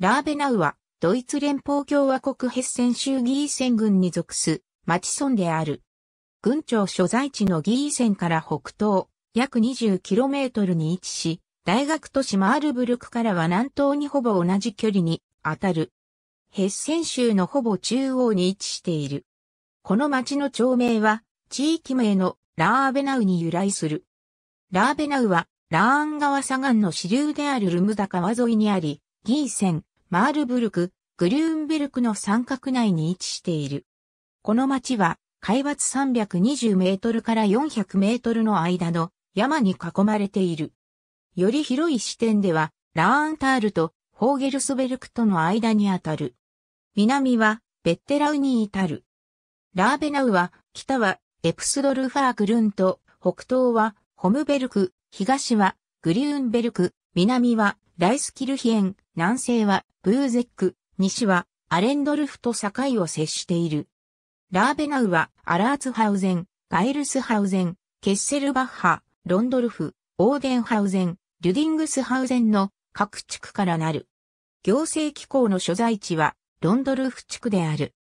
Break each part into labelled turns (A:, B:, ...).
A: ラーベナウは、ドイツ連邦共和国ヘッセン州ギーセン郡に属す、町村である。郡庁所在地のギーセンから北東、約 20km に位置し、大学都市マールブルクからは南東にほぼ同じ距離に当たる。ヘッセン州のほぼ中央に位置している。この町の町名は、地域名のラーベナウに由来する。ラーベナウは、ラーン川左岸の支流であるルムダ川沿いにあり、ギーセン、マールブルク、グリューンベルクの三角内に位置している。この町は、海抜320メートルから400メートルの間の山に囲まれている。より広い視点では、ラーンタールとホーゲルスベルクとの間にあたる。南はベッテラウに至る。ラーベナウは、北はエプスドルファークルンと、北東はホムベルク、東はグリューンベルク、南はライスキルヒエン、南西はブーゼック、西はアレンドルフと境を接している。ラーベナウはアラーツハウゼン、ガイルスハウゼン、ケッセルバッハ、ロンドルフ、オーデンハウゼン、リュディングスハウゼンの各地区からなる。行政機構の所在地はロンドルフ地区である。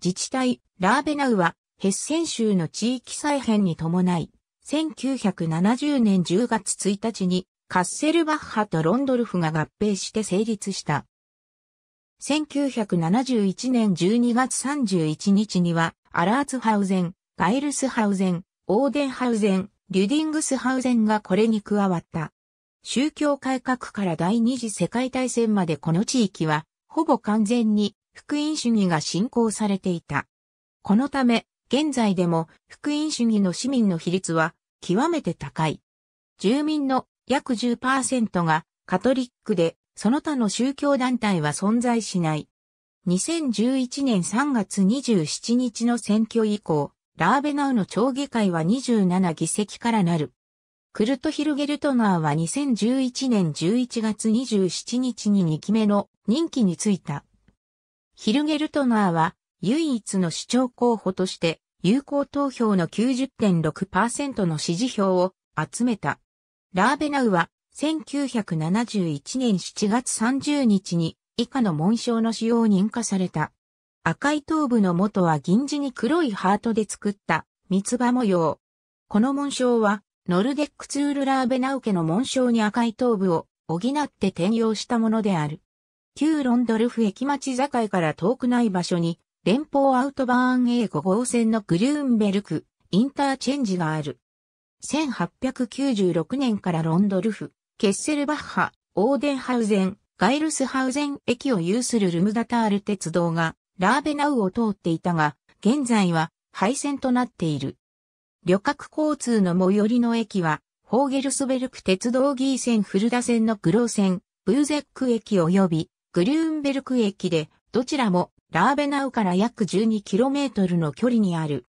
A: 自治体、ラーベナウはヘッセン州の地域再編に伴い、1970年10月1日にカッセルバッハとロンドルフが合併して成立した。1971年12月31日には、アラーツハウゼン、ガイルスハウゼン、オーデンハウゼン、リュディングスハウゼンがこれに加わった。宗教改革から第二次世界大戦までこの地域は、ほぼ完全に福音主義が信仰されていた。このため、現在でも福音主義の市民の比率は極めて高い。住民の約10%がカトリックで、その他の宗教団体は存在しない。2011年3月27日の選挙以降、ラーベナウの町議会は27議席からなる。クルトヒルゲルトナーは2011年11月27日に2期目の任期についた。ヒルゲルトナーは唯一の市長候補として有効投票の90.6%の支持票を集めた。ラーベナウは、1971年7月30日に、以下の紋章の使用認可された。赤い頭部の元は銀地に黒いハートで作った三つ葉模様。この紋章はノルデックツールラーベナウ家の紋章に赤い頭部を補って転用したものである。旧ロンドルフ駅町境から遠くない場所に連邦アウトバーン A5 号線のグリューンベルクインターチェンジがある。1896年からロンドルフ、ケッセルバッハ、オーデンハウゼン、ガイルスハウゼン駅を有するルムダタール鉄道がラーベナウを通っていたが、現在は廃線となっている。旅客交通の最寄りの駅は、ホーゲルスベルク鉄道ギー線フルダ線のグロー線、ブーゼック駅及びグリューンベルク駅で、どちらもラーベナウから約 12km の距離にある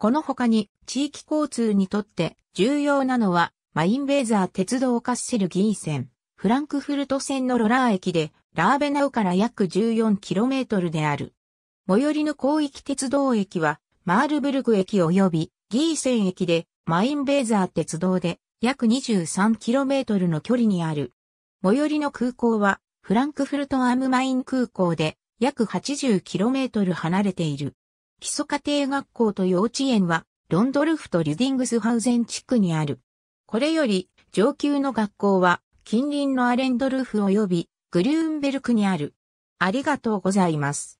A: この他に地域交通にとって重要なのはマインベーザー鉄道カッセルギー線、フランクフルト線のロラー駅でラーベナウから約 14km である。最寄りの広域鉄道駅はマールブルグ駅及びギー線駅でマインベーザー鉄道で約 23km の距離にある。最寄りの空港はフランクフルトアムマイン空港で約 80km 離れている。基礎家庭学校と幼稚園は、ロンドルフとリディングスハウゼン地区にある。これより、上級の学校は、近隣のアレンドルフ及び、グリューンベルクにある。ありがとうございます。